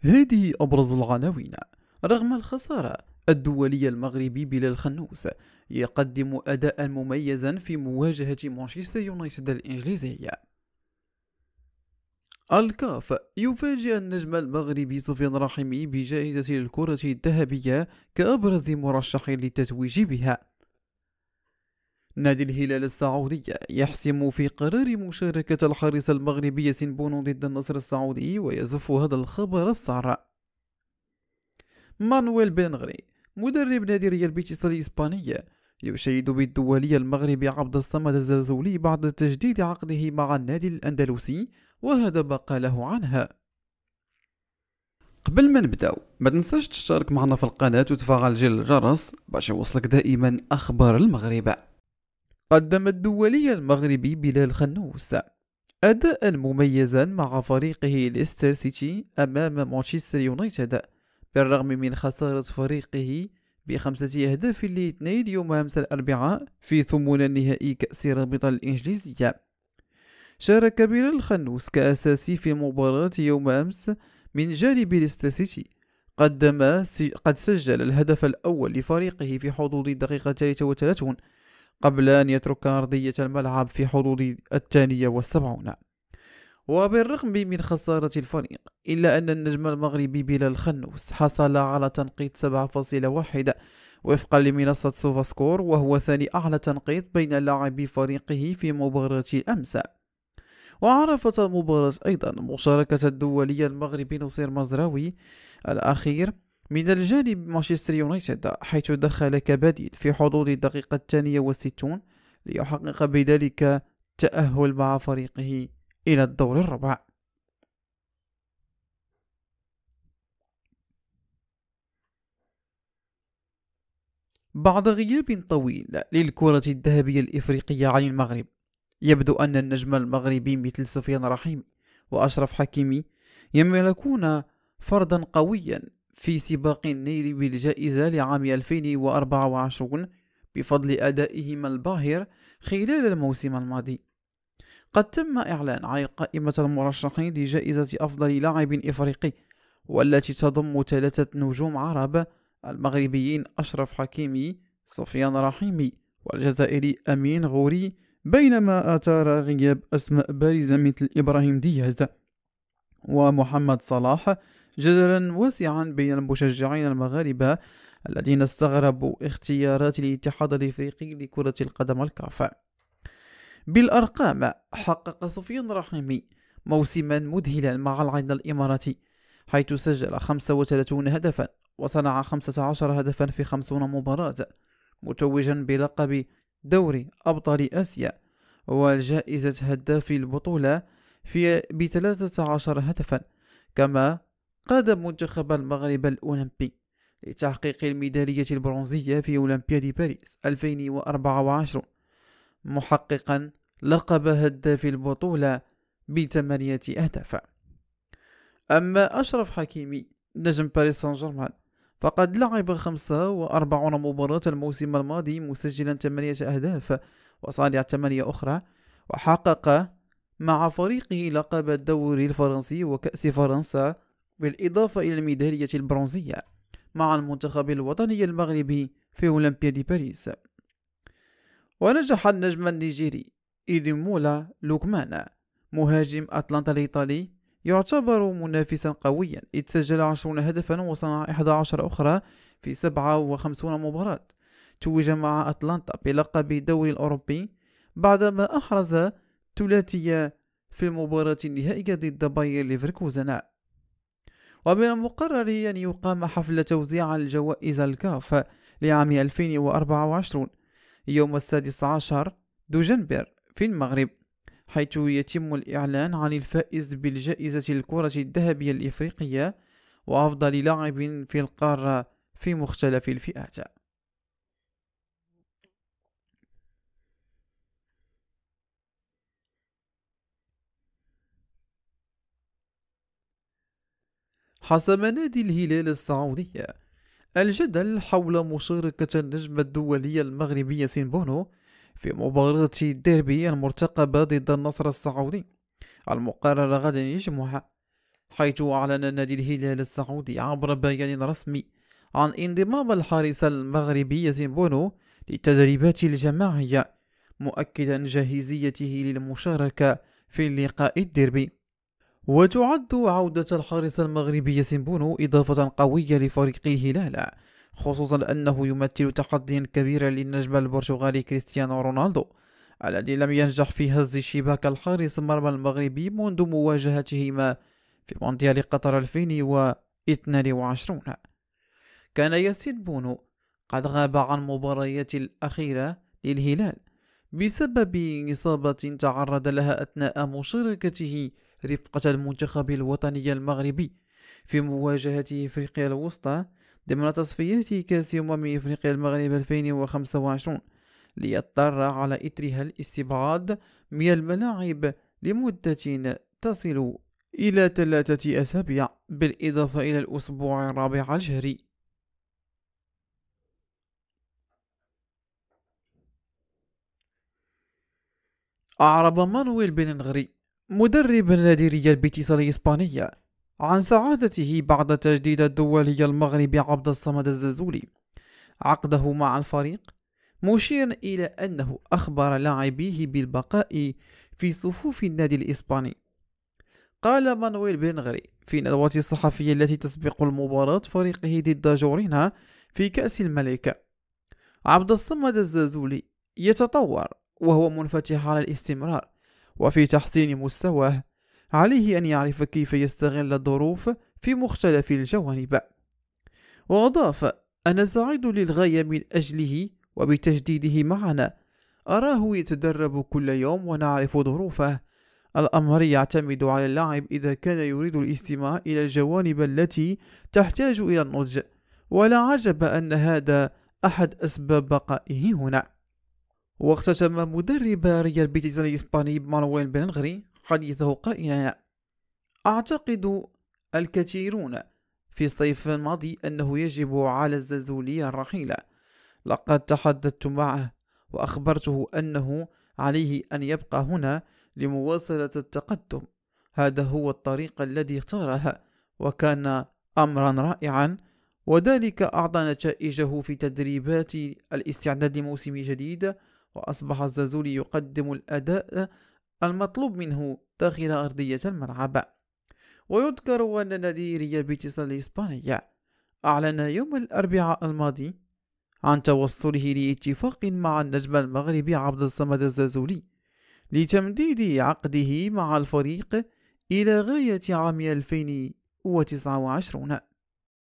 هذه أبرز العناوين رغم الخسارة الدولي المغربي بلال خنوس يقدم أداء مميزا في مواجهة مانشستر يونايتد الإنجليزية الكاف يفاجئ النجم المغربي سفيان رحمي بجائزة الكرة الذهبية كأبرز مرشح للتتويج بها نادي الهلال السعودي يحسم في قرار مشاركة الحارس المغربي سنبون ضد النصر السعودي ويزف هذا الخبر السار مانويل بنغري مدرب نادي ريال بيتيس الإسبانية يشيد بالدولي المغربي عبد الصمد الزازولي بعد تجديد عقده مع النادي الأندلسي وهذا ما قاله عنها قبل ما نبداو ما تنساش تشترك معنا في القناة وتفعل جل الجرس باش يوصلك دائما أخبار المغرب قدم الدولي المغربي بلال خنوس أداء مميزا مع فريقه ليستر سيتي أمام مانشستر يونايتد بالرغم من خسارة فريقه بخمسة أهداف لاثنين يوم أمس الأربعاء في ثمن نهائي كأس رابطة الإنجليزية شارك بلال الخنوس كأساسي في مباراة يوم أمس من جانب ليستر سيتي قدم قد سجل الهدف الأول لفريقه في حدود الدقيقة 33 قبل أن يترك أرضية الملعب في حدود الثانية والسبعون وبالرغم من خسارة الفريق إلا أن النجم المغربي بلال خنوس حصل على تنقيط 7.1 وفقا لمنصة سوفاسكور وهو ثاني أعلى تنقيط بين لاعبي فريقه في مباراة الأمس وعرفت المباراة أيضا مشاركة الدولي المغربي نصير مزراوي الأخير من الجانب مانشستر يونايتد حيث دخل كبديل في حدود الدقيقة الثانية والستون ليحقق بذلك تأهل مع فريقه إلى الدور الرابع بعد غياب طويل للكرة الذهبية الإفريقية عن المغرب يبدو أن النجم المغربي مثل سفيان رحيم وأشرف حكيمي يملكون فردا قويا في سباق النيل بالجائزة لعام 2024 بفضل أدائهما الباهر خلال الموسم الماضي قد تم إعلان عن قائمة المرشحين لجائزة أفضل لاعب إفريقي والتي تضم ثلاثة نجوم عرب المغربيين أشرف حكيمي سفيان رحيمي والجزائري أمين غوري بينما أثار غياب أسماء بارزة مثل إبراهيم دياز ومحمد صلاح جدلا واسعا بين المشجعين المغاربة الذين استغربوا اختيارات الاتحاد الافريقي لكرة القدم الكاف بالارقام حقق سفيان رحيمي موسما مذهلا مع العين الاماراتي حيث سجل 35 هدفا وصنع 15 هدفا في 50 مباراة متوجا بلقب دوري أبطال آسيا وجائزة هداف البطولة في ب 13 هدفا كما قاد منتخب المغرب الأولمبي لتحقيق الميدالية البرونزية في أولمبياد باريس 2024 محققا لقب هداف البطولة بثمانية أهداف أما أشرف حكيمي نجم باريس سان جيرمان فقد لعب 45 مباراة الموسم الماضي مسجلا 8 أهداف وصانع 8 أخرى وحقق مع فريقه لقب الدوري الفرنسي وكأس فرنسا بالإضافة إلى الميدالية البرونزية مع المنتخب الوطني المغربي في أولمبياد باريس ونجح النجم النيجيري إيديمولا لوكمانا مهاجم أتلانتا الإيطالي يعتبر منافسا قويا إذ سجل عشرون هدفا وصنع 11 أخرى في 57 مباراة توج مع أتلانتا بلقب الدوري الأوروبي بعدما أحرز ثلاثية في المباراة النهائية ضد باير ليفركوزن ومن المقرر أن يقام حفل توزيع الجوائز الكاف لعام 2024 يوم السادس عشر دجنبر في المغرب حيث يتم الإعلان عن الفائز بالجائزة الكرة الذهبية الإفريقية وأفضل لاعب في القارة في مختلف الفئات حسب نادي الهلال السعودي الجدل حول مشاركة النجم الدولي المغربي سينبونو بونو في مباراة الديربي المرتقبة ضد النصر السعودي المقررة غدا الجمعة حيث أعلن نادي الهلال السعودي عبر بيان رسمي عن انضمام الحارس المغربي سينبونو بونو للتدريبات الجماعية مؤكدا جاهزيته للمشاركة في اللقاء الديربي وتعد عودة الحارس المغربي سيمبونو إضافة قوية لفريق الهلال خصوصا أنه يمثل تحديا كبيرا للنجم البرتغالي كريستيانو رونالدو الذي لم ينجح في هز شباك الحارس المرمى المغربي منذ مواجهتهما في مونديال قطر 2022 كان ياسين بونو قد غاب عن مباريات الأخيرة للهلال بسبب إصابة تعرض لها أثناء مشاركته رفقة المنتخب الوطني المغربي في مواجهة إفريقيا الوسطى ضمن تصفيات كأس أمم إفريقيا المغرب 2025 ليضطر على إثرها الاستبعاد من الملاعب لمدة تصل إلى ثلاثة أسابيع بالإضافة إلى الأسبوع الرابع الشهري أعرب مانويل بن نغري مدرب نادي ريال بيتيس الإسبانية عن سعادته بعد تجديد الدولي المغربي عبد الصمد الزازولي عقده مع الفريق مشيرا إلى أنه أخبر لاعبيه بالبقاء في صفوف النادي الإسباني قال مانويل بنغري في ندوة الصحفية التي تسبق المباراة فريقه ضد جورينا في كأس الملكة عبد الصمد الزازولي يتطور وهو منفتح على الاستمرار وفي تحسين مستواه عليه أن يعرف كيف يستغل الظروف في مختلف الجوانب وأضاف أنا سعيد للغاية من أجله وبتجديده معنا أراه يتدرب كل يوم ونعرف ظروفه الأمر يعتمد على اللاعب إذا كان يريد الاستماع إلى الجوانب التي تحتاج إلى النضج ولا عجب أن هذا أحد أسباب بقائه هنا واختتم مدرب ريال بيتيس الإسباني مانويل بنغري حديثه قائلا أعتقد الكثيرون في الصيف الماضي أنه يجب على الزازولي الرحيل لقد تحدثت معه وأخبرته أنه عليه أن يبقى هنا لمواصلة التقدم هذا هو الطريق الذي اختاره وكان أمرا رائعا وذلك أعطى نتائجه في تدريبات الاستعداد لموسم جديد وأصبح الزازولي يقدم الأداء المطلوب منه داخل أرضية الملعب ويذكر أن نادي ريال بيتيس الإسبانية أعلن يوم الأربعاء الماضي عن توصله لاتفاق مع النجم المغربي عبد الصمد الزازولي لتمديد عقده مع الفريق إلى غاية عام 2029